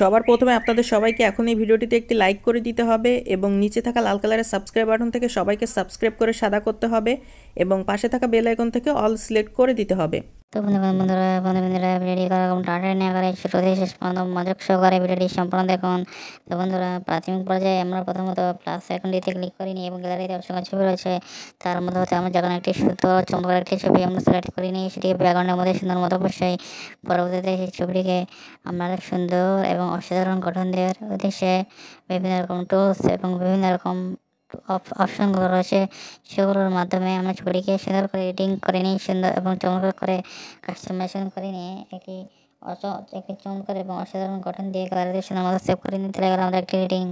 সবার প্রথমে আপনাদের সবাইকে এখন এই ভিডিওটিতে একটি লাইক করে দিতে হবে এবং নিচে থাকা লাল কালারের সাবস্ক্রাইব বাটন থেকে সবাইকে সাবস্ক্রাইব করে সাদা করতে হবে এবং পাশে থাকা বেল আইকন থেকে অল সিলেক্ট করে দিতে হবে তো বন্ধুরা বন্ধুরা ভিডিওটি টাটা নিয়ে করে শুরু থেকে শেষ পর্যন্ত মজক সহকারে ভিডিওটি সম্পূর্ণ দেখুন তো বন্ধুরা প্রাথমিক পর্যায়ে আমরা প্রথমত প্লাস আইকনটিতে ক্লিক করি নিই এবং গ্যালারিতে অসংখ্য ছবি রয়েছে তার মধ্যে হতে আমরা যখন একটি সুন্দর চমৎকার একটি ছবি আমরা সিলেক্ট করিনি সেটি ব্যাকগ্রাউন্ডের মধ্যে সুন্দর মতো বসাই পরবর্তীতে সেই ছবিটিকে আমরা সুন্দর এবং অসাধারণ গঠন দেওয়ার উদ্দেশ্যে বিভিন্ন রকম টুলস এবং বিভিন্ন রকম অপশনগুলো রয়েছে সেগুলোর মাধ্যমে আমরা ছবিটিকে সুন্দর করে এডিটিং করে নিই সুন্দর এবং চমৎকার করে কাস্টমাইজেশন করে নিয়ে একটি একটি চমৎকার এবং অসাধারণ গঠন দিয়ে গ্যালারিতে সুন্দর মতো সেভ করে নিতে লাগলো আমরা একটি এডিটিং